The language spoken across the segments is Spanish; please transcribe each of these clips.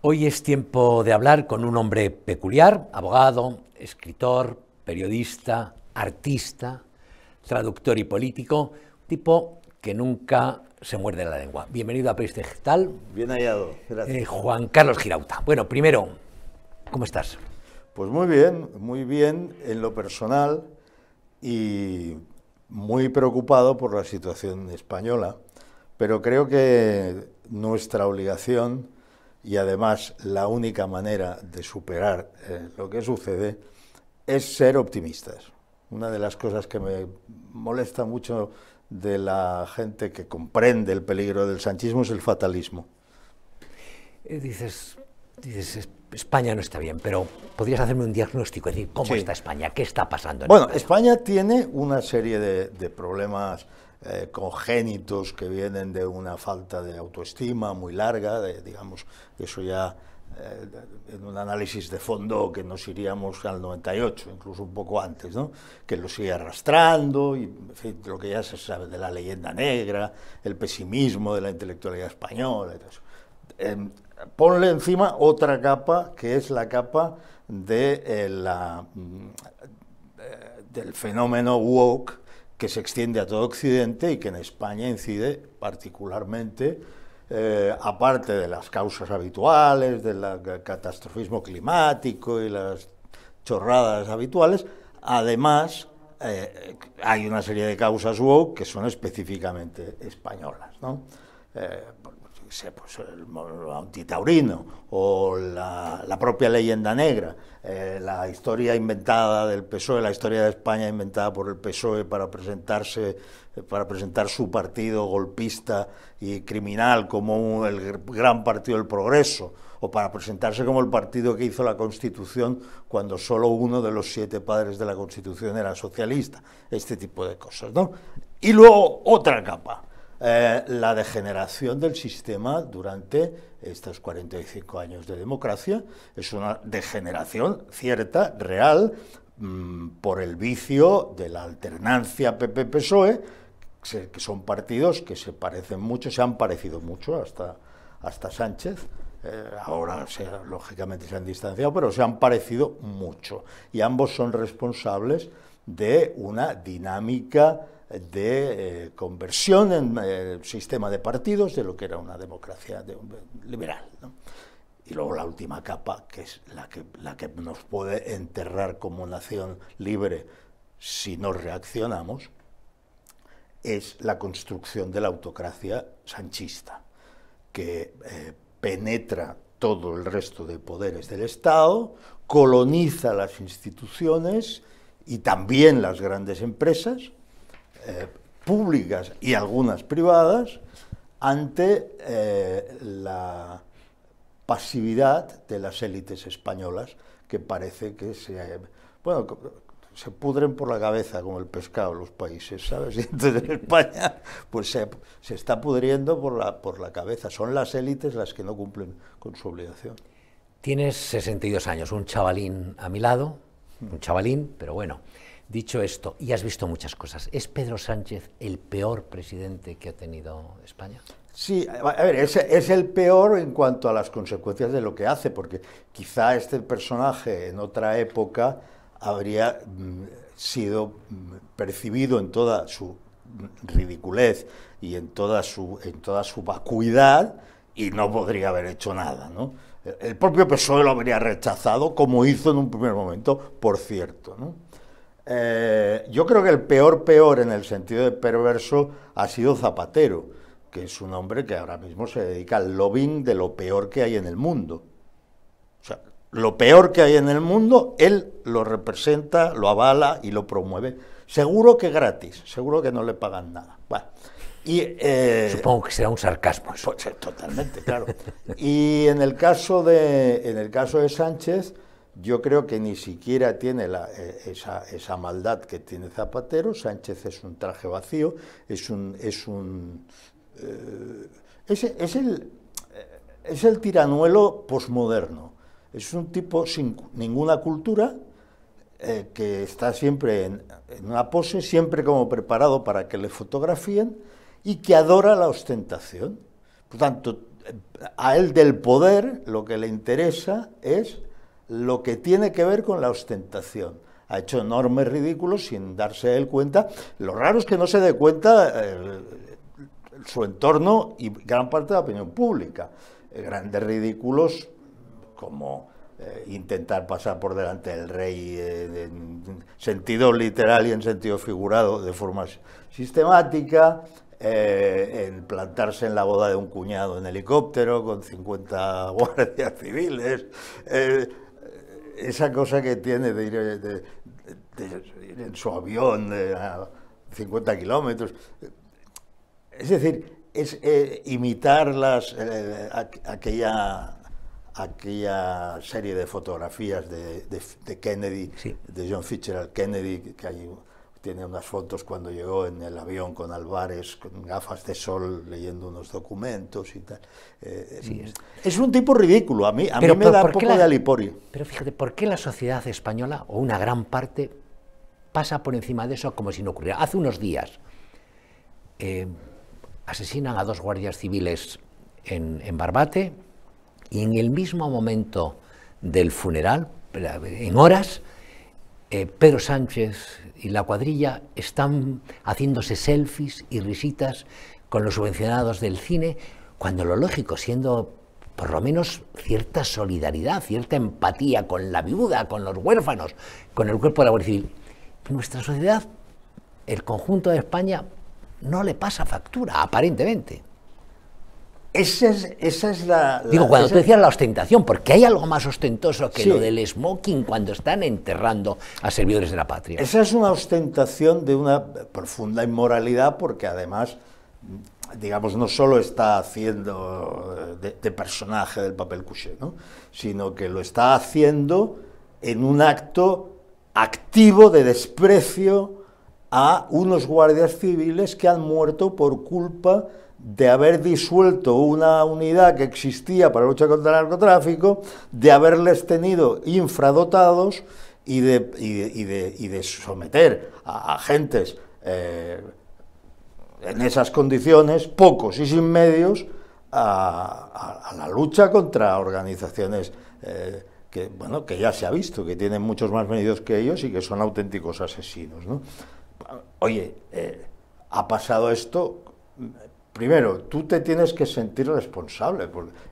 Hoy es tiempo de hablar con un hombre peculiar, abogado, escritor, periodista, artista, traductor y político, tipo que nunca se muerde la lengua. Bienvenido a País Digital. Bien hallado, gracias. Eh, Juan Carlos Girauta. Bueno, primero, ¿cómo estás? Pues muy bien, muy bien en lo personal y muy preocupado por la situación española, pero creo que nuestra obligación y además la única manera de superar eh, lo que sucede es ser optimistas. Una de las cosas que me molesta mucho de la gente que comprende el peligro del sanchismo es el fatalismo. Eh, dices, España no está bien, pero podrías hacerme un diagnóstico, decir, ¿cómo está España? ¿Qué está pasando? bueno, España? tiene una serie de, de problemas eh, congénitos que vienen de una falta de autoestima muy larga, digamos, eso ya eh, en un análisis de fondo que nos iríamos al 98, incluso un poco antes, ¿no? que lo sigue arrastrando, y, lo que ya se sabe de la leyenda negra, el pesimismo de la intelectualidad española. Y em, ponle encima otra capa que es la capa de, eh, la, mm, del fenómeno woke que se extiende a todo Occidente y que en España incide particularmente, eh, aparte de las causas habituales, del catastrofismo climático y las chorradas habituales, además eh, hay una serie de causas woke que son específicamente españolas. ¿no? Eh, pues el, antitaurino o la, propia leyenda negra, eh, la historia inventada del PSOE, la historia de España inventada por el PSOE para presentarse, eh, para presentar su partido golpista y criminal como el gran partido del progreso o para presentarse como el partido que hizo la Constitución cuando solo uno de los siete padres de la Constitución era socialista, este tipo de cosas, ¿no? Y luego otra capa, eh, la degeneración del sistema durante estos 45 años de democracia. Es una degeneración cierta, real, mm, por el vicio de la alternancia PP-PSOE, que son partidos que se parecen mucho, se han parecido mucho hasta, hasta Sánchez. Eh, ahora, lógicamente, se han distanciado, pero se han parecido mucho. Y ambos son responsables de una dinámica de eh, conversión en el eh, sistema de partidos de lo que era una democracia liberal. Y luego la última capa, que es la que, nos puede enterrar como nación libre si no reaccionamos, es la construcción de la autocracia sanchista, que eh, penetra todo el resto de poderes del Estado, coloniza las instituciones y también las grandes empresas, eh, públicas y algunas privadas ante eh, la pasividad de las élites españolas que parece que se, bueno, se pudren por la cabeza como el pescado los países, ¿sabes? Y entonces en España pues se, se, está pudriendo por la, por la cabeza. Son las élites las que no cumplen con su obligación. Tienes 62 años, un chavalín a mi lado, un chavalín, pero bueno. Dicho esto, y has visto muchas cosas, ¿es Pedro Sánchez el peor presidente que ha tenido España? Sí, a ver, es, el peor en cuanto a las consecuencias de lo que hace, porque quizá este personaje en otra época habría mm, sido mm, percibido en toda su mm, ridiculez y en toda su, en toda su vacuidad y no podría haber hecho nada, ¿no? El propio PSOE lo habría rechazado, como hizo en un primer momento, por cierto, ¿no? Eh, yo creo que el peor peor en el sentido de perverso ha sido Zapatero, que es un hombre que ahora mismo se dedica al lobbying de lo peor que hay en el mundo. O sea, lo peor que hay en el mundo, él lo representa, lo avala y lo promueve. Seguro que gratis, seguro que no le pagan nada. y, eh, Supongo que será un sarcasmo. Eso. Pues, eh, totalmente, claro. y en el caso de, en el caso de Sánchez, yo creo que ni siquiera tiene eh, esa, maldad que tiene Zapatero. Sánchez es un traje vacío, es un. Es, un, eh, es, el, eh, es el tiranuelo posmoderno. Es un tipo sin ninguna cultura, que está siempre en, una pose, siempre como preparado para que le fotografíen y que adora la ostentación. Por tanto, a él del poder lo que le interesa es lo que tiene que ver con la ostentación. Ha hecho enormes ridículos sin darse él cuenta. Lo raro es que no se dé cuenta eh, su entorno y gran parte de la opinión pública. Eh, grandes ridículos como eh, intentar pasar por delante del rey en sentido literal y en sentido figurado de forma sistemática, en plantarse en la boda de un cuñado en helicóptero con 50 guardias civiles esa cosa que tiene de ir eh, en su avión eh, a 50 kilómetros. Es decir, es eh, imitar las, aquella, aquella serie de fotografías de, Kennedy, de John Fitzgerald Kennedy, que hay tiene unas fotos cuando llegó en el avión con Álvarez, con gafas de sol, leyendo unos documentos y tal. Eh, mm. es... un tipo ridículo, a mí, a mí me da un poco de aliporio. Pero fíjate, ¿por qué la sociedad española, o una gran parte, pasa por encima de eso como si no ocurriera? Hace unos días eh, asesinan a dos guardias civiles en, Barbate y en el mismo momento del funeral, en horas, eh, Pedro Sánchez, y la cuadrilla están haciéndose selfies y risitas con los subvencionados del cine, cuando lo lógico, siendo por lo menos cierta solidaridad, cierta empatía con la viuda, con los huérfanos, con el cuerpo de la Civil. Nuestra sociedad, el conjunto de España, no le pasa factura, aparentemente. Esa es, la, Digo, cuando tú decías la ostentación, porque hay algo más ostentoso que lo del smoking cuando están enterrando a servidores de la patria. Esa es una ostentación de una profunda inmoralidad, porque además, digamos, no solo está haciendo eh, de, personaje del papel couché, sino que lo está haciendo en un acto activo de desprecio a unos guardias civiles que han muerto por culpa de haber disuelto una unidad que existía para lucha contra el narcotráfico, de haberles tenido infradotados y de, y someter a agentes eh, en esas condiciones, pocos y sin medios, a, la lucha contra organizaciones eh, que, bueno, que ya se ha visto, que tienen muchos más medios que ellos y que son auténticos asesinos. Oye, eh, ha pasado esto Primero, tú te tienes que sentir responsable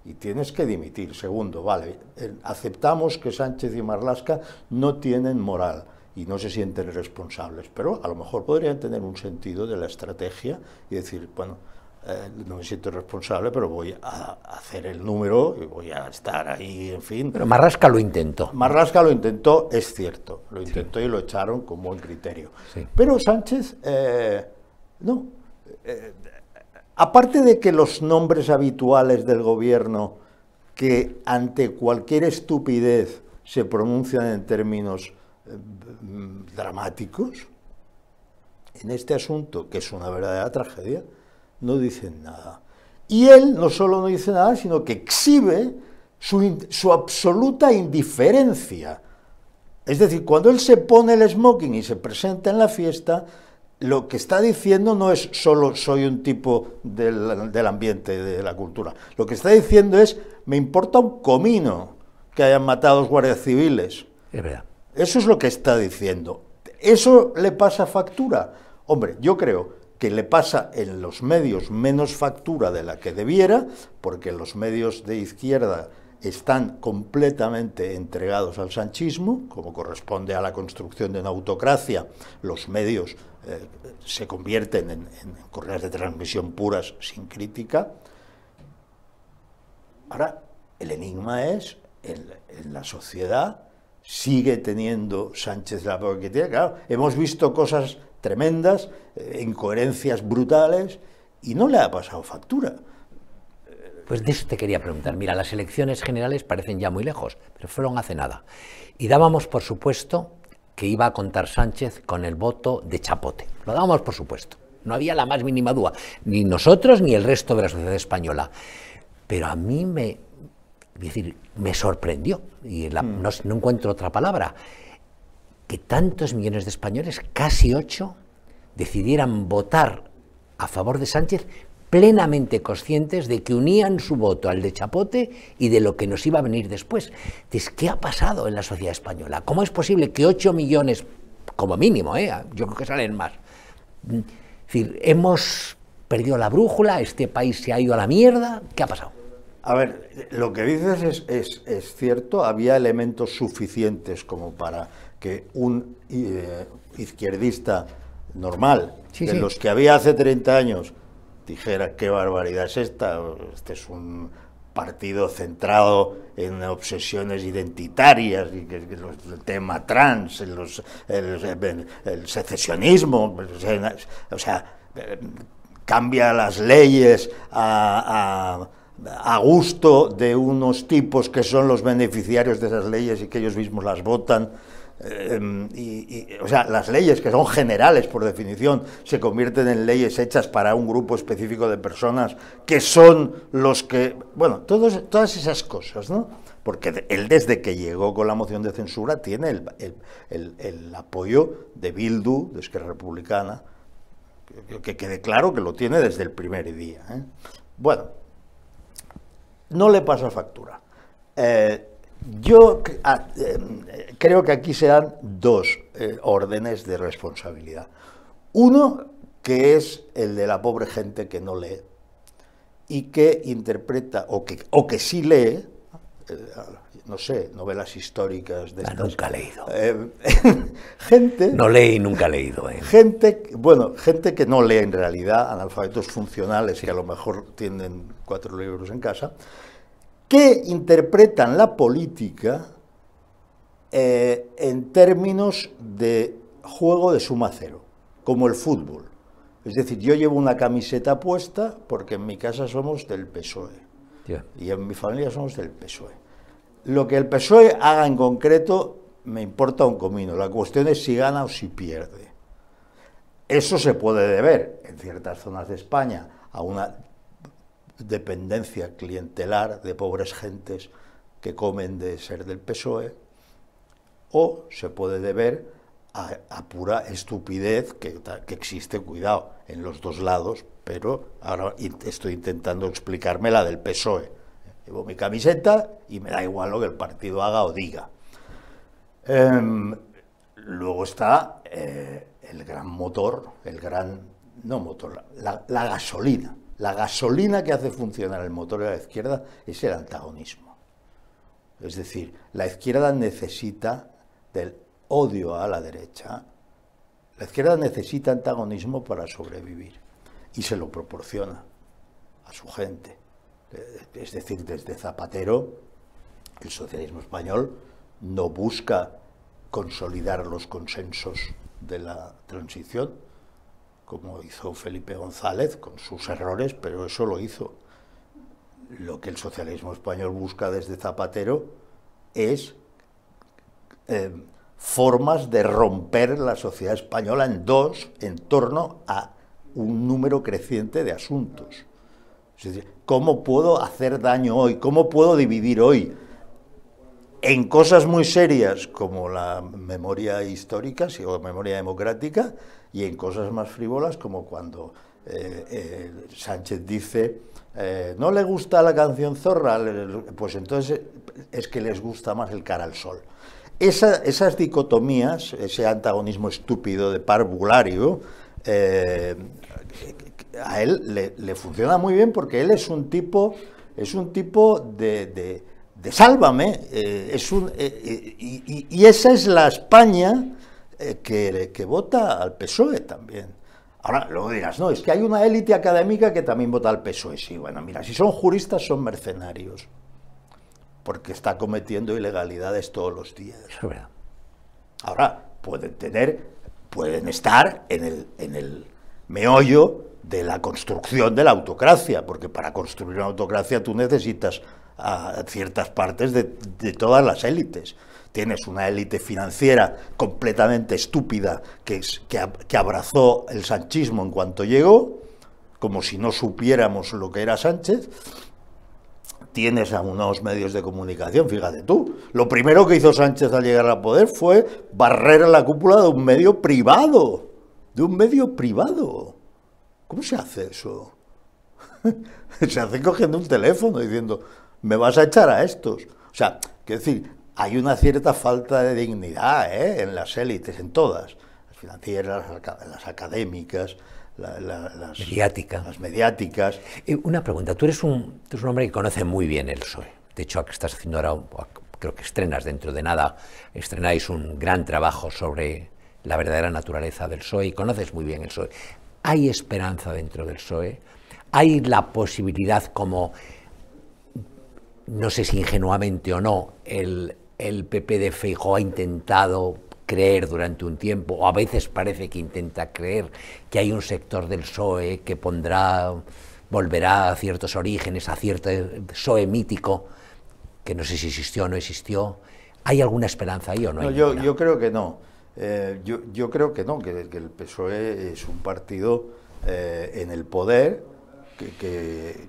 y tienes que dimitir. Segundo, vale, eh, aceptamos que Sánchez y Marlasca no tienen moral y no se sienten responsables, pero a lo mejor podrían tener un sentido de la estrategia y decir, bueno, eh, no me siento responsable, pero voy a hacer el número y voy a estar ahí, en fin. Pero Marrasca lo intentó. Marlaska lo intentó, es cierto, lo intentó y lo echaron con buen criterio. Pero Sánchez, eh, no. Aparte de que los nombres habituales del gobierno que ante cualquier estupidez se pronuncian en términos eh, mm, dramáticos, en este asunto, que es una verdadera tragedia, no dicen nada. Y él no solo no dice nada, sino que exhibe su, absoluta indiferencia. Es decir, cuando él se pone el smoking y se presenta en la fiesta, lo que está diciendo no es solo soy un tipo del, ambiente, de la cultura. Lo que está diciendo es, me importa un comino que hayan matado a guardias civiles. Es verdad. Eso es lo que está diciendo. ¿Eso le pasa factura? Hombre, yo creo que le pasa en los medios menos factura de la que debiera, porque los medios de izquierda están completamente entregados al sanchismo, como corresponde a la construcción de una autocracia, los medios eh, se convierten en, correas de transmisión puras sin crítica. Ahora, el enigma es, en, la sociedad sigue teniendo Sánchez la hemos visto cosas tremendas, eh, incoherencias brutales, y no le ha pasado factura. Pues de eso te quería preguntar. Mira, las elecciones generales parecen ya muy lejos, pero fueron hace nada. Y dábamos por supuesto que iba a contar Sánchez con el voto de Chapote. Lo dábamos por supuesto. No había la más mínima duda, ni nosotros ni el resto de la sociedad española. Pero a mí me, decir, me sorprendió, y mm. no, no encuentro otra palabra, que tantos millones de españoles, casi ocho, decidieran votar a favor de Sánchez, plenamente conscientes de que unían su voto al de Chapote y de lo que nos iba a venir después. ¿qué ha pasado en la sociedad española? ¿Cómo es posible que 8 millones, como mínimo, eh, yo creo que salen más, mm, es decir, hemos perdido la brújula, este país se ha ido a la mierda, ¿qué ha pasado? A ver, lo que dices es, cierto, había elementos suficientes como para que un eh, izquierdista normal, de los que había hace 30 años, dijera qué barbaridad es esta, este es un partido centrado en obsesiones identitarias, y que, el tema trans, el, secesionismo, o sea, cambia las leyes a, gusto de unos tipos que son los beneficiarios de esas leyes y que ellos mismos las votan. Eh, y, o sea, las leyes que son generales por definición se convierten en leyes hechas para un grupo específico de personas que son los que, bueno, todas esas cosas, ¿no? Porque él desde que llegó con la moción de censura tiene el, apoyo de Bildu, de Esquerra Republicana, que, que, quede claro que lo tiene desde el primer día. ¿eh? Bueno, no le pasa factura. Eh, yo ah, eh, creo que aquí se dan dos eh, órdenes de responsabilidad. Uno, que es el de la pobre gente que no lee y que interpreta, o que, sí lee, eh, no sé, novelas históricas de... La ah, nunca leído. gente... No lee y nunca leído. Gente, bueno, gente que no lee en realidad, analfabetos funcionales y que a lo mejor tienen cuatro libros en casa, que interpretan la política eh, en términos de juego de suma cero, como el fútbol. Es decir, yo llevo una camiseta puesta porque en mi casa somos del PSOE y en mi familia somos del PSOE. Lo que el PSOE haga en concreto me importa un comino. La cuestión es si gana o si pierde. Eso se puede deber en ciertas zonas de España a una dependencia clientelar de pobres gentes que comen de ser del PSOE, o se puede deber a, pura estupidez que, existe, cuidado, en los dos lados, pero ahora estoy intentando explicarme la del PSOE. Llevo mi camiseta y me da igual lo que el partido haga o diga. Em, luego está eh, el gran motor, el gran, no motor, la gasolina la gasolina que hace funcionar el motor de la izquierda es el antagonismo. Es decir, la izquierda necesita del odio a la derecha. La izquierda necesita antagonismo para sobrevivir y se lo proporciona a su gente. Eh, es decir, desde Zapatero, el socialismo español no busca consolidar los consensos de la transición, como hizo Felipe González, con sus errores, pero eso lo hizo. Lo que el socialismo español busca desde Zapatero es eh, formas de romper la sociedad española en dos en torno a un número creciente de asuntos. Es decir, ¿cómo puedo hacer daño hoy? ¿Cómo puedo dividir hoy? En cosas muy serias como la memoria histórica o memoria democrática, y en cosas más frívolas como cuando eh, eh, Sánchez dice, eh, no le gusta la canción Zorra, pues entonces es que les gusta más el cara al sol. esas dicotomías, ese antagonismo estúpido de parvulario, a él le, funciona muy bien porque él es un tipo, es un tipo de, de, sálvame, y esa es la España eh, que, vota al PSOE también. Ahora, luego dirás, no, es que hay una élite académica que también vota al PSOE. Sí, bueno, mira, si son juristas son mercenarios, porque está cometiendo ilegalidades todos los días. Ahora, pueden tener, pueden estar en el, en el meollo de la construcción de la autocracia, porque para construir una autocracia tú necesitas a ciertas partes de todas las élites tienes una élite financiera completamente estúpida que, que, abrazó el sanchismo en cuanto llegó, como si no supiéramos lo que era Sánchez. Tienes a unos medios de comunicación, fíjate tú. Lo primero que hizo Sánchez al llegar al poder fue barrer a la cúpula de un medio privado. De un medio privado. ¿Cómo se hace eso? se hace cogiendo un teléfono diciendo, me vas a echar a estos. O sea, quiero decir, hay una cierta falta de dignidad ¿eh? en las élites, en todas, las financieras, las académicas, las, mediáticas. una pregunta, tú eres, un, un hombre que conoce muy bien el PSOE, de hecho estás haciendo ahora, creo que estrenas dentro de nada, estrenáis un gran trabajo sobre la verdadera naturaleza del PSOE y conoces muy bien el PSOE. ¿Hay esperanza dentro del PSOE? ¿Hay la posibilidad como, no sé si ingenuamente o no, el el PP de Feijóo ha intentado creer durante un tiempo, o a veces parece que intenta creer, que hay un sector del PSOE que pondrá, volverá a ciertos orígenes, a cierto PSOE mítico, que no sé si existió o no existió. ¿Hay alguna esperanza ahí o no? yo, creo que no. Eh, yo, creo que no, que, el PSOE es un partido eh, en el poder que,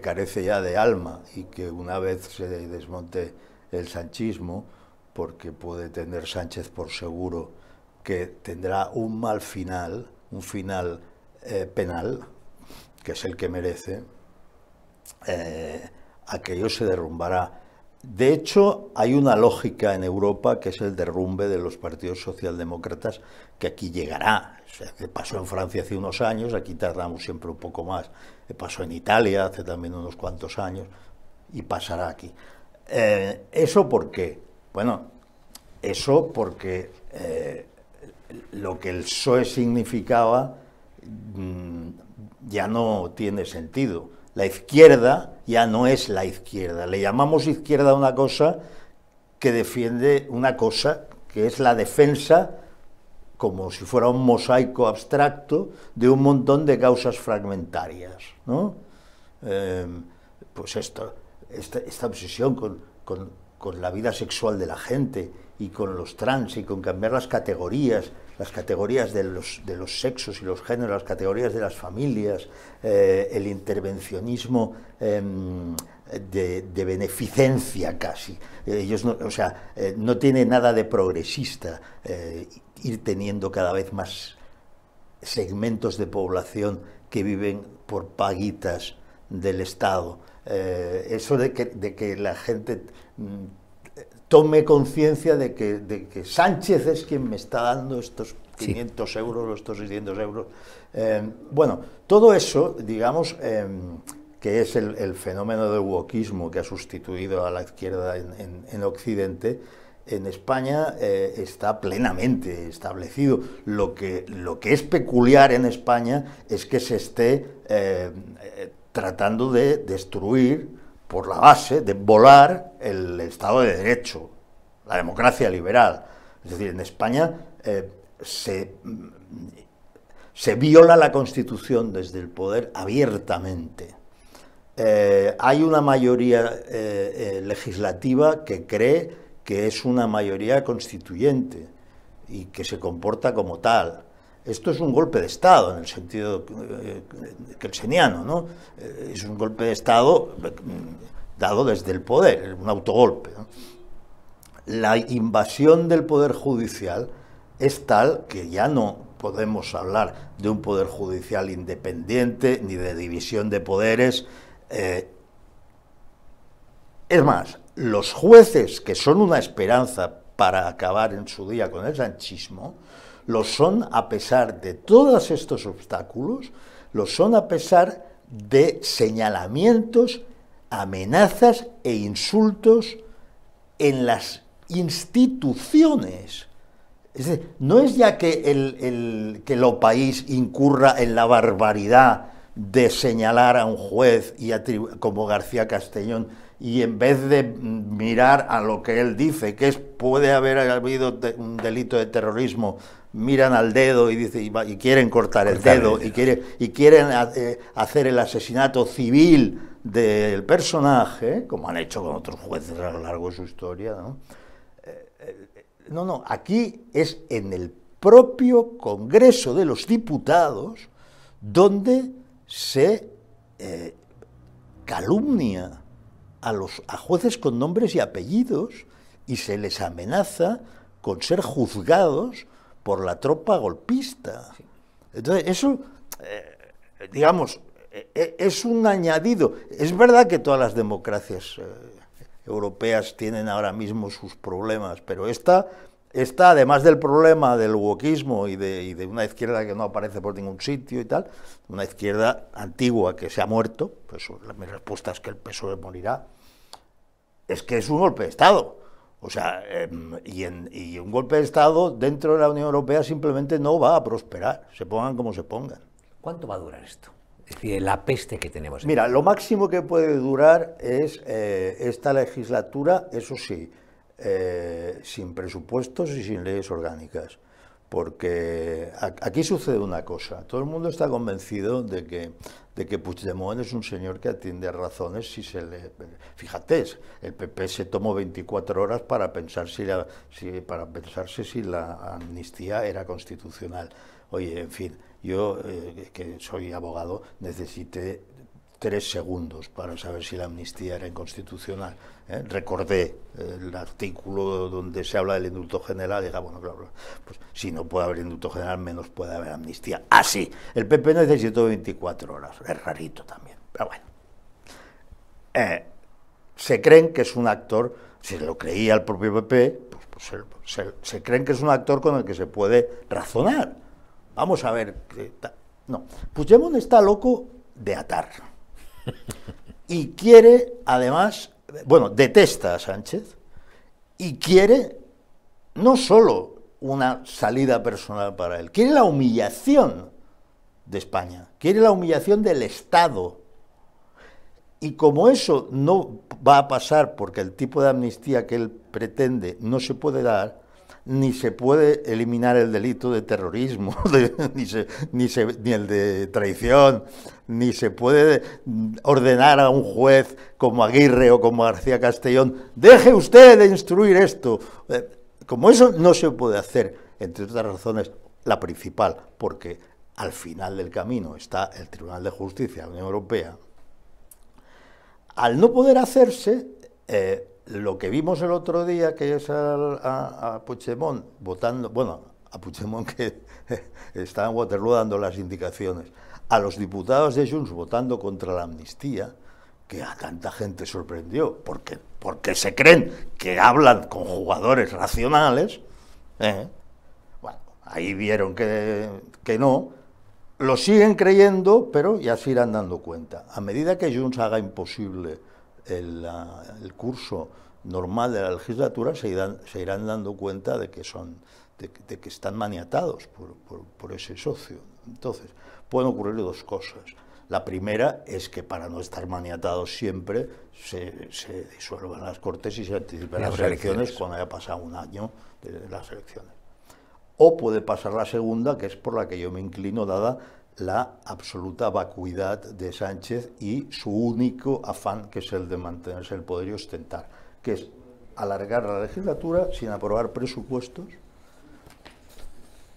carece ya de alma y que una vez se desmonte el sanchismo, porque puede tener Sánchez por seguro que tendrá un mal final, un final eh, penal, que es el que merece, eh, aquello se derrumbará. De hecho, hay una lógica en Europa que es el derrumbe de los partidos socialdemócratas, que aquí llegará. pasó en Francia hace unos años, aquí tardamos siempre un poco más. Pasó en Italia hace también unos cuantos años y pasará aquí. Eh, ¿Eso por qué? Bueno, eso porque eh, lo que el PSOE significaba mm, ya no tiene sentido. La izquierda ya no es la izquierda. Le llamamos izquierda a una cosa que defiende una cosa que es la defensa como si fuera un mosaico abstracto de un montón de causas fragmentarias. Eh, pues esto, esta, obsesión con, la vida sexual de la gente y con los trans y con cambiar las categorías, las categorías de los, sexos y los géneros, las categorías de las familias, eh, el intervencionismo em, de, beneficencia casi. Ellos no, o sea, eh, no tiene nada de progresista eh, ir teniendo cada vez más segmentos de población que viven por paguitas del Estado eh, eso de que, de que, la gente mm, tome conciencia de que, de que, Sánchez es quien me está dando estos 500 euros euros, estos eh, 600 euros. bueno, todo eso, digamos, em, que es el, fenómeno del wokismo que ha sustituido a la izquierda en, Occidente, en España eh, está plenamente establecido. Lo que, lo que es peculiar en España es que se esté tratando de destruir por la base, de volar el Estado de Derecho, la democracia liberal. Es decir, en España eh, mm, se, viola la Constitución desde el poder abiertamente. Eh, hay una mayoría eh, legislativa que cree que es una mayoría constituyente y que se comporta como tal. Esto es un golpe de Estado, en el sentido eh, kelseniano, ¿no? Eh, es un golpe de Estado mm, dado desde el poder, un autogolpe. La invasión del poder judicial es tal que ya no podemos hablar de un poder judicial independiente ni de división de poderes. Eh, es más, los jueces, que son una esperanza para acabar en su día con el sanchismo, lo son a pesar de todos estos obstáculos, lo son a pesar de señalamientos, amenazas e insultos en las instituciones. Es decir, no es ya que el, lo país incurra en la barbaridad de señalar a un juez y como García Castellón y en vez de mirar a lo que él dice, que es puede haber habido un delito de terrorismo miran al dedo y, dice, y, quieren cortar, el, dedo, Y, quieren, y eh, quieren hacer el asesinato civil del personaje, como han hecho con otros jueces a lo largo de su historia. No, eh, eh, no, aquí es en el propio Congreso de los Diputados donde se calumnia a, los, a jueces con nombres y apellidos y se les amenaza con ser juzgados por la tropa golpista. Entonces, eso, eh, digamos, eh, eh, es un añadido. Es verdad que todas las democracias europeas tienen ahora mismo sus problemas, pero esta, está, además del problema del wokismo y de, y de una izquierda que no aparece por ningún sitio y tal, una izquierda antigua que se ha muerto, pues mi respuesta es que el PSOE morirá, es que es un golpe de Estado. O sea, em, y, un golpe de Estado dentro de la Unión Europea simplemente no va a prosperar, se pongan como se pongan. ¿Cuánto va a durar esto? Es decir, la peste que tenemos. Mira, lo máximo que puede durar es eh, esta legislatura, eso sí, eh, sin presupuestos y sin leyes orgánicas. Porque aquí sucede una cosa, todo el mundo está convencido de que, de que Puigdemont es un señor que atiende razones si se le... Fíjate, el PP se tomó 24 horas para, pensar si la, para pensarse si la amnistía era constitucional. Oye, en fin, yo eh, que soy abogado necesité tres segundos para saber si la amnistía era inconstitucional. ¿eh? recordé eh, el artículo donde se habla del indulto general, y diga, ah, bueno, claro, pues si no puede haber indulto general, menos puede haber amnistía. Así, ah, el PP necesitó 24 horas, es rarito también, pero bueno. Eh, se creen que es un actor, si lo creía el propio PP, pues, pues se, creen que es un actor con el que se puede razonar. Vamos a ver, no, Puigdemont está loco de atar. Y quiere, además, bueno, detesta a Sánchez y quiere no solo una salida personal para él, quiere la humillación de España, quiere la humillación del Estado. Y como eso no va a pasar porque el tipo de amnistía que él pretende no se puede dar, ni se puede eliminar el delito de terrorismo, ni, ni, el de traición, ni se puede ordenar a un juez como Aguirre o como García Castellón, deje usted de instruir esto. Eh, como eso no se puede hacer, entre otras razones, la principal, porque al final del camino está el Tribunal de Justicia de la Unión Europea, al no poder hacerse, eh, lo que vimos el otro día, que es a, Puchemón votando, bueno, a Puigdemont que está en Waterloo dando las indicaciones, a los diputados de Junts votando contra la amnistía, que a tanta gente sorprendió, porque, porque se creen que hablan con jugadores racionales, ¿eh? bueno, ahí vieron que, que no, lo siguen creyendo, pero ya se irán dando cuenta. A medida que Junts haga imposible el, curso normal de la legislatura se irán, se irán dando cuenta de que son de, que están maniatados por, ese socio. Entonces, pueden ocurrir dos cosas. La primera es que para no estar maniatados siempre se, disuelvan las cortes y se anticipen las, elecciones, cuando haya pasado un año de las elecciones. O puede pasar la segunda, que es por la que yo me inclino, dada la absoluta vacuidad de Sánchez y su único afán, que es el de mantenerse el poder y ostentar, que es alargar la legislatura sin aprobar presupuestos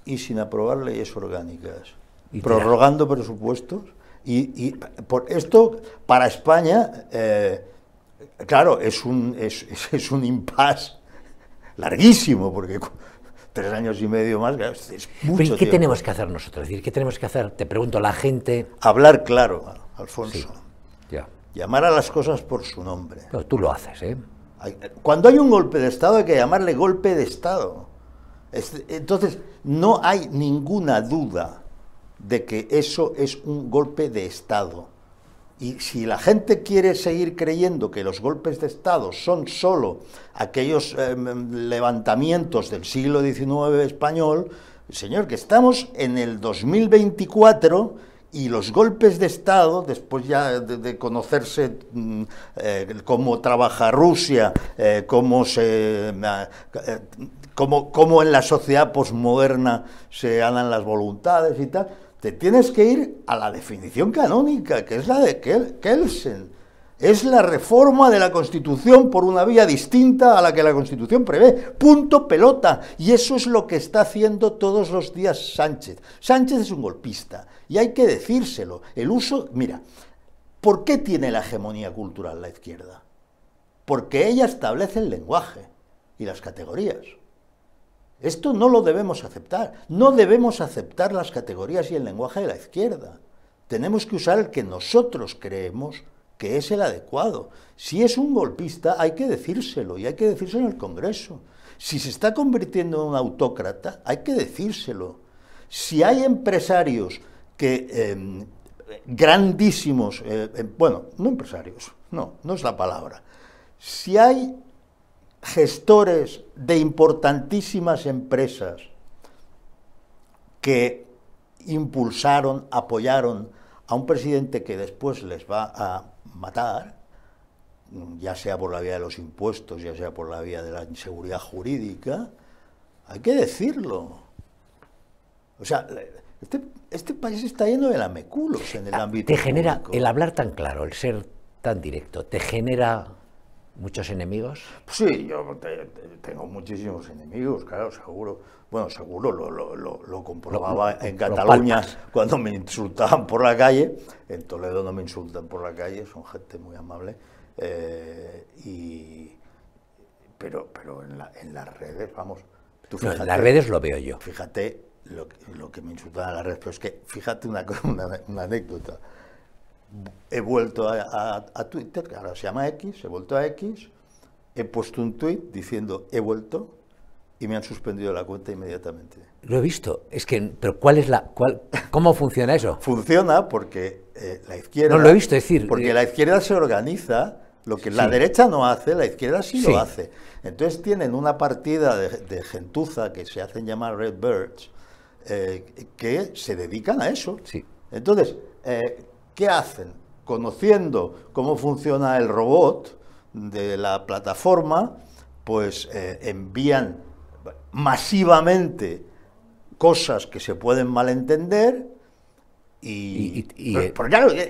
y sin aprobar leyes orgánicas, prorrogando presupuestos. Y, por esto, para España, eh, claro, es un, es, un impasse larguísimo, porque tres años y medio más, es mucho ¿Qué tenemos que hacer nosotros? ¿Qué tenemos que hacer? Te pregunto, la gente... Hablar claro, Alfonso. ya. Llamar a las cosas por su nombre. pero tú lo haces, ¿eh? Cuando hay un golpe de Estado hay que llamarle golpe de Estado. Entonces, no hay ninguna duda de que eso es un golpe de Estado. Y si la gente quiere seguir creyendo que los golpes de Estado son solo aquellos em, em, levantamientos del siglo XIX español, señor, que estamos en el 2024 y los golpes de Estado, después ya de, conocerse mm, eh, cómo trabaja Rusia, eh, cómo se... Eh, cómo, en la sociedad posmoderna se dan las voluntades y tal, te tienes que ir a la definición canónica, que es la de Kelsen. Es la reforma de la Constitución por una vía distinta a la que la Constitución prevé. Punto pelota. Y eso es lo que está haciendo todos los días Sánchez. Sánchez es un golpista y hay que decírselo. El uso, mira, ¿por qué tiene la hegemonía cultural la izquierda? Porque ella establece el lenguaje y las categorías. Esto no lo debemos aceptar. No debemos aceptar las categorías y el lenguaje de la izquierda. Tenemos que usar el que nosotros creemos que es el adecuado. Si es un golpista, hay que decírselo y hay que decírselo en el Congreso. Si se está convirtiendo en un autócrata, hay que decírselo. Si hay empresarios que em, grandísimos, eh, em, bueno, no empresarios, no, no es la palabra. Si hay gestores de importantísimas empresas que impulsaron, apoyaron a un presidente que después les va a matar, ya sea por la vía de los impuestos, ya sea por la vía de la inseguridad jurídica, hay que decirlo. O sea, este, este país está lleno de lameculos en el ah, ámbito. Te genera el hablar tan claro, el ser tan directo, te genera ¿Muchos enemigos? Sí, yo tengo muchísimos enemigos, claro, seguro. Bueno, seguro lo, lo, comprobaba en Cataluña cuando me insultaban por la calle. En Toledo no me insultan por la calle, son gente muy amable. Eh, y, pero pero en, las redes, vamos. fíjate, en las redes lo veo yo. Fíjate lo, que me insultan en las redes, pero es que fíjate una, una anécdota he vuelto a, Twitter, que ahora se llama X, he vuelto a X, he puesto un tweet diciendo he vuelto y me han suspendido la cuenta inmediatamente. Lo he visto. Es que, pero ¿cuál es la, cómo funciona eso? Funciona porque eh, la izquierda. No lo he visto decir. Porque eh, la izquierda se organiza. Lo que la derecha no hace, la izquierda sí, lo hace. Entonces tienen una partida de, gentuza que se hacen llamar Red Birds, eh, que se dedican a eso. Sí. Entonces, ¿Qué hacen? Conociendo cómo funciona el robot de la plataforma, pues eh, envían masivamente cosas que se pueden malentender y, y, eh,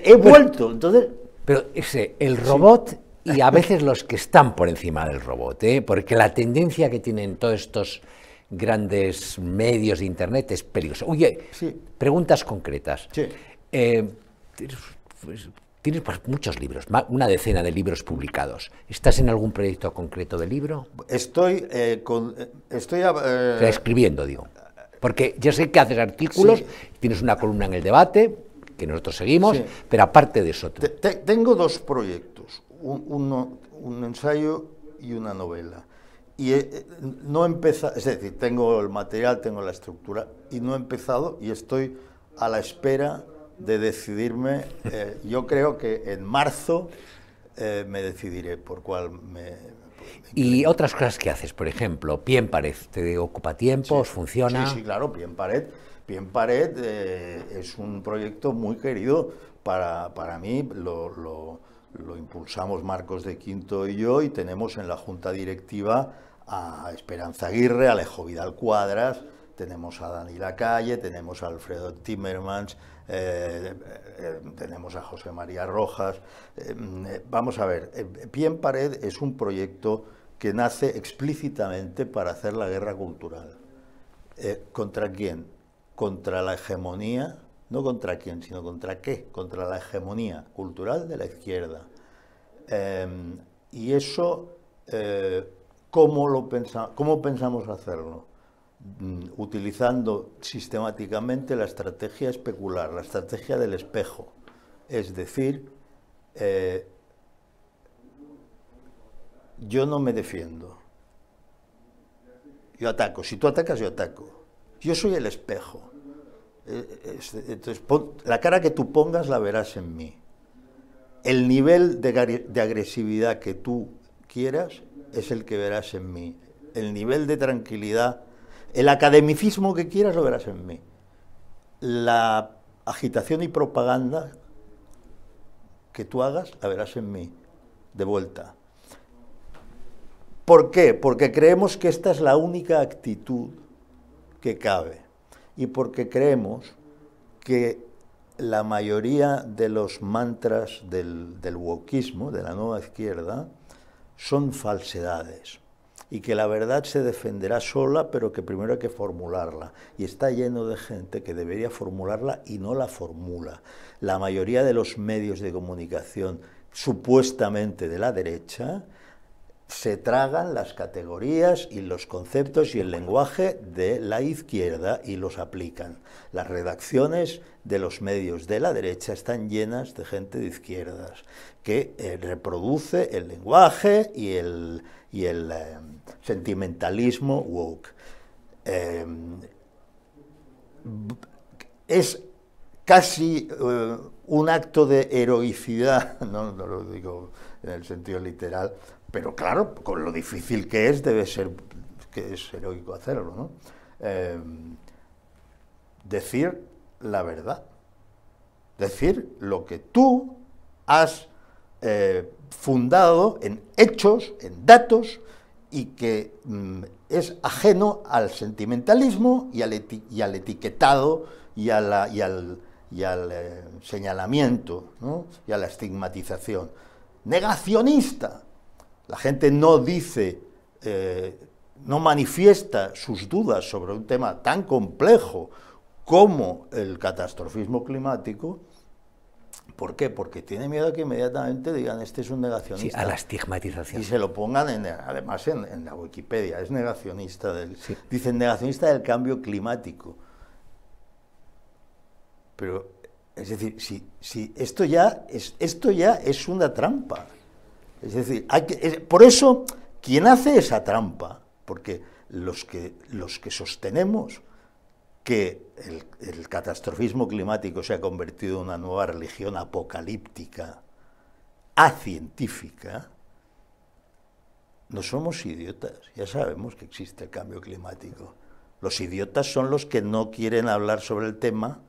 he vuelto, entonces... Pero ese, el robot y a veces los que están por encima del robot, ¿eh? porque la tendencia que tienen todos estos grandes medios de Internet es peligrosa. Oye, preguntas concretas. Sí pues, Tienes muchos libros, una decena de libros publicados. ¿Estás en algún proyecto concreto de libro? Estoy, eh, con, eh, estoy eh, escribiendo, digo. Porque ya sé que haces artículos, tienes una columna en el debate, que nosotros seguimos, pero aparte de eso... tengo dos proyectos, un, un ensayo y una novela. Y no he empezado, es decir, tengo el material, tengo la estructura, y no he empezado y estoy a la espera de decidirme. Eh, yo creo que en marzo eh, me decidiré por cuál me... ¿Y otras cosas que haces? Por ejemplo, pie pared. ¿Te ocupa tiempo? funciona? Sí, sí, claro, pie pared. pared eh, es un proyecto muy querido para, para mí. Lo, impulsamos Marcos de Quinto y yo y tenemos en la junta directiva a Esperanza Aguirre, Alejo Vidal Cuadras, tenemos a Dani Lacalle, tenemos a Alfredo Timmermans, eh, eh, tenemos a José María Rojas. Eh, vamos a ver, Pie Pared es un proyecto que nace explícitamente para hacer la guerra cultural. ¿Contra quién? Contra la hegemonía, no contra quién, sino contra qué, contra la hegemonía cultural de la izquierda. Em, y eso, ¿cómo, lo ¿cómo pensamos hacerlo? Mm, utilizando sistemáticamente la estrategia especular, la estrategia del espejo. Es decir, eh, yo no me defiendo. Yo ataco. Si tú atacas, yo ataco. Yo soy el espejo. Eh, la cara que tú pongas la verás en mí. El nivel de agresividad que tú quieras es el que verás en mí. El nivel de tranquilidad el academicismo que quieras lo verás en mí. La agitación y propaganda que tú hagas la verás en mí, de vuelta. ¿Por qué? Porque creemos que esta es la única actitud que cabe y porque creemos que la mayoría de los mantras del, del wokismo, de la nueva izquierda, son falsedades y que la verdad se defenderá sola, pero que primero hay que formularla. Y está lleno de gente que debería formularla y no la formula. La mayoría de los medios de comunicación supuestamente de la derecha se tragan las categorías y los conceptos y el lenguaje de la izquierda y los aplican. Las redacciones de los medios de la derecha están llenas de gente de izquierdas que eh, reproduce el lenguaje y el... Y el eh, sentimentalismo woke. Em, es casi eh, un acto de heroicidad, no, lo digo en el sentido literal, pero claro, con lo difícil que es, debe ser que es heroico hacerlo, ¿no? Em, decir la verdad, decir lo que tú has eh, fundado en hechos, en datos, y que mm, es ajeno al sentimentalismo y al, etiquetado y, al, eh, señalamiento y a la estigmatización. Negacionista. La gente no dice, eh, no manifiesta sus dudas sobre un tema tan complejo como el catastrofismo climático ¿Por qué? Porque tiene miedo a que inmediatamente digan, este es un negacionista. a la estigmatización. Y se lo pongan, en, además, en, la Wikipedia, es negacionista del... Dicen negacionista del cambio climático. Pero, es decir, si, si esto, ya es, esto ya es una trampa. Es decir, por eso, quien hace esa trampa, porque los que, los que sostenemos que el, catastrofismo climático se ha convertido en una nueva religión apocalíptica, acientífica, no somos idiotas, ya sabemos que existe el cambio climático. Los idiotas son los que no quieren hablar sobre el tema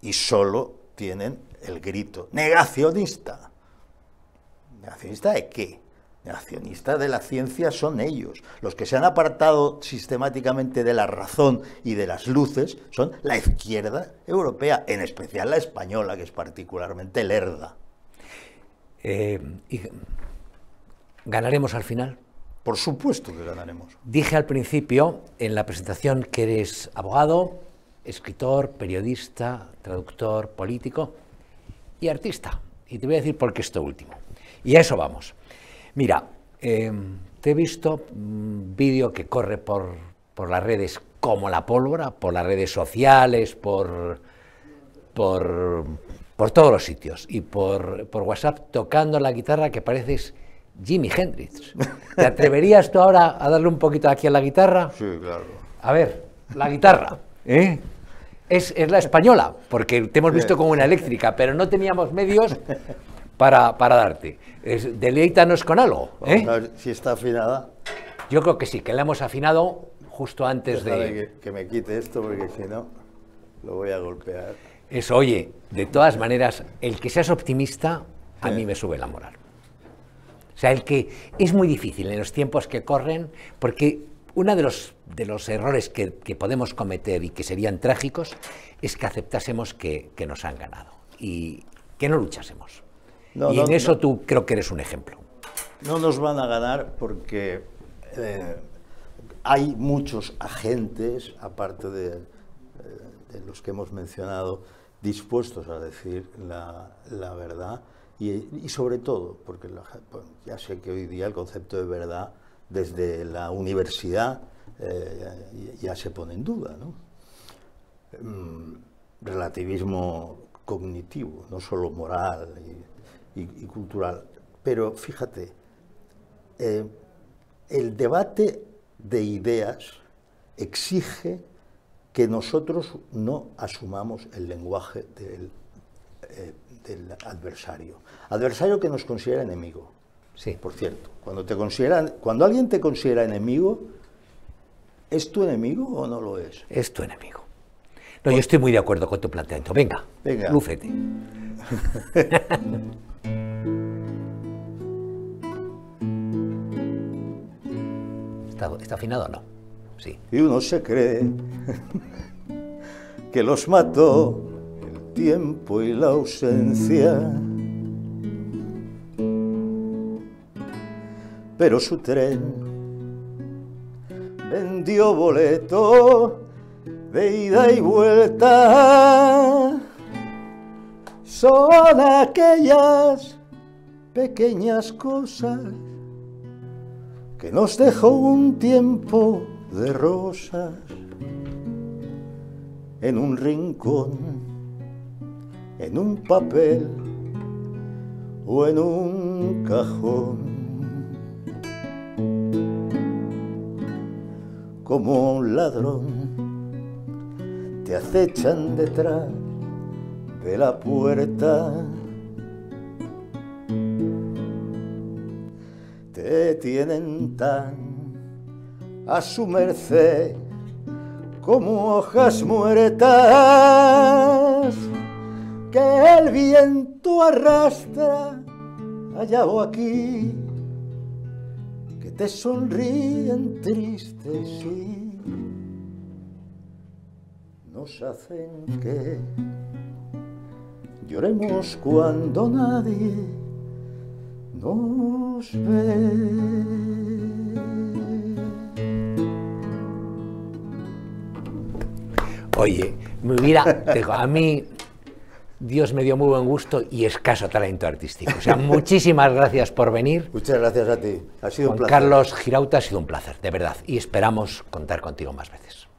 y solo tienen el grito negacionista. ¿Negacionista de qué? Nacionistas de la ciencia son ellos. Los que se han apartado sistemáticamente de la razón y de las luces son la izquierda europea, en especial la española, que es particularmente lerda. Eh, ¿Ganaremos al final? Por supuesto que ganaremos. Dije al principio, en la presentación, que eres abogado, escritor, periodista, traductor, político y artista. Y te voy a decir por qué esto último. Y a eso vamos. Mira, eh, te he visto un mm, vídeo que corre por, por, las redes como la pólvora, por las redes sociales, por, por, todos los sitios y por, WhatsApp tocando la guitarra que pareces Jimi Hendrix. ¿Te atreverías tú ahora a darle un poquito aquí a la guitarra? Sí, claro. A ver, la guitarra. ¿Eh? Es, la española, porque te hemos visto como una eléctrica, pero no teníamos medios para darte es, deleítanos con algo. ¿Eh? si está afinada. Yo creo que sí, que la hemos afinado justo antes de... Que, me quite esto porque si no lo voy a golpear. Eso, oye, de todas maneras, el que seas optimista a mí me sube la moral. O sea, el que es muy difícil en los tiempos que corren, porque uno de los, de los errores que, podemos cometer y que serían trágicos es que aceptásemos que nos han ganado y que no luchásemos y en eso tú creo que eres un ejemplo. No nos van a ganar porque eh, hay muchos agentes, aparte eh, de, los que hemos mencionado, dispuestos a decir la, verdad y, sobre todo, porque pues, ya sé que hoy día el concepto de verdad desde la universidad eh, ya, se pone en duda. Mm, relativismo cognitivo, no solo moral. Y, y, cultural. Pero fíjate, eh, el debate de ideas exige que nosotros no asumamos el lenguaje eh, del, adversario. Adversario que nos considera enemigo. Sí. Por cierto, cuando, te consideran, cuando alguien te considera enemigo, ¿es tu enemigo o no lo es? Es tu enemigo. No, yo estoy muy de acuerdo con tu planteamiento. Venga, Venga. ¿Está, afinado o no? Sí. Y uno se cree que los mató el tiempo y la ausencia. Pero su tren vendió boleto de ida y vuelta son aquellas pequeñas cosas que nos dejó un tiempo de rosas en un rincón, en un papel o en un cajón. Como un ladrón te acechan detrás de la puerta. Te tienen tan a su merced como hojas muertas que el viento arrastra allá o aquí, que te sonríen tristes y nos hacen que Lloremos cuando nadie nos ve. Oye, mi vida, a mí Dios me dio muy buen gusto y escaso talento artístico. O sea, muchísimas gracias por venir. Muchas gracias a ti. Ha sido Juan Carlos Girauta, ha sido un placer, de verdad. Y esperamos contar contigo más veces.